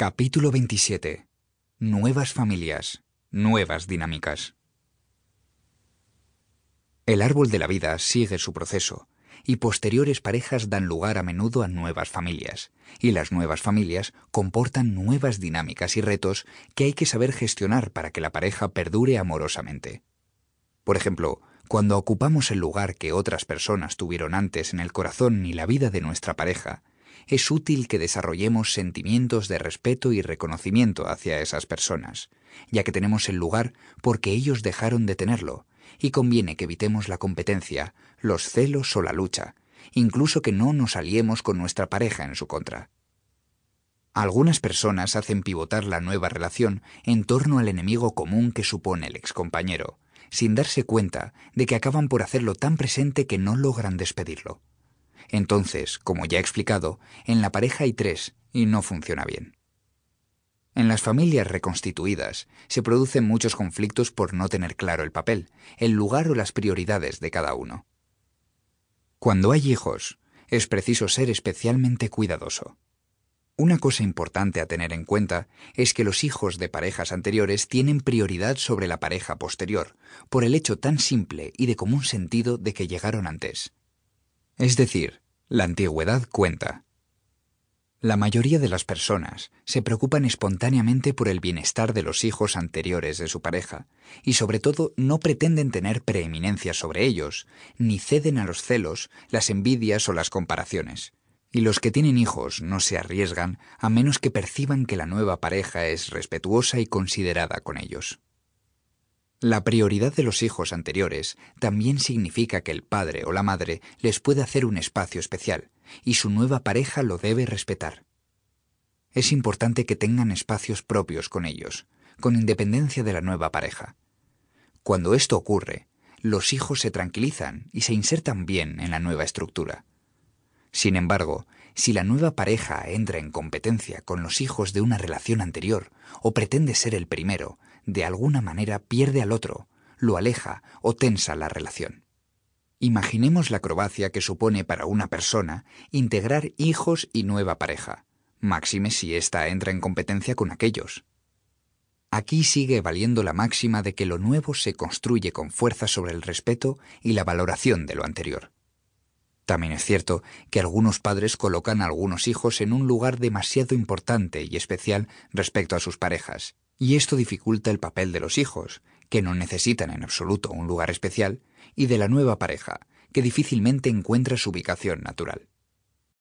Capítulo 27. Nuevas familias, nuevas dinámicas. El árbol de la vida sigue su proceso, y posteriores parejas dan lugar a menudo a nuevas familias, y las nuevas familias comportan nuevas dinámicas y retos que hay que saber gestionar para que la pareja perdure amorosamente. Por ejemplo, cuando ocupamos el lugar que otras personas tuvieron antes en el corazón y la vida de nuestra pareja, es útil que desarrollemos sentimientos de respeto y reconocimiento hacia esas personas, ya que tenemos el lugar porque ellos dejaron de tenerlo, y conviene que evitemos la competencia, los celos o la lucha, incluso que no nos aliemos con nuestra pareja en su contra. Algunas personas hacen pivotar la nueva relación en torno al enemigo común que supone el excompañero, sin darse cuenta de que acaban por hacerlo tan presente que no logran despedirlo. Entonces, como ya he explicado, en la pareja hay tres y no funciona bien. En las familias reconstituidas se producen muchos conflictos por no tener claro el papel, el lugar o las prioridades de cada uno. Cuando hay hijos, es preciso ser especialmente cuidadoso. Una cosa importante a tener en cuenta es que los hijos de parejas anteriores tienen prioridad sobre la pareja posterior, por el hecho tan simple y de común sentido de que llegaron antes. Es decir, la antigüedad cuenta. La mayoría de las personas se preocupan espontáneamente por el bienestar de los hijos anteriores de su pareja y sobre todo no pretenden tener preeminencia sobre ellos, ni ceden a los celos, las envidias o las comparaciones. Y los que tienen hijos no se arriesgan a menos que perciban que la nueva pareja es respetuosa y considerada con ellos. La prioridad de los hijos anteriores también significa que el padre o la madre les puede hacer un espacio especial, y su nueva pareja lo debe respetar. Es importante que tengan espacios propios con ellos, con independencia de la nueva pareja. Cuando esto ocurre, los hijos se tranquilizan y se insertan bien en la nueva estructura. Sin embargo, si la nueva pareja entra en competencia con los hijos de una relación anterior o pretende ser el primero, de alguna manera pierde al otro, lo aleja o tensa la relación. Imaginemos la acrobacia que supone para una persona integrar hijos y nueva pareja, máxime si ésta entra en competencia con aquellos. Aquí sigue valiendo la máxima de que lo nuevo se construye con fuerza sobre el respeto y la valoración de lo anterior. También es cierto que algunos padres colocan a algunos hijos en un lugar demasiado importante y especial respecto a sus parejas, y esto dificulta el papel de los hijos, que no necesitan en absoluto un lugar especial, y de la nueva pareja, que difícilmente encuentra su ubicación natural.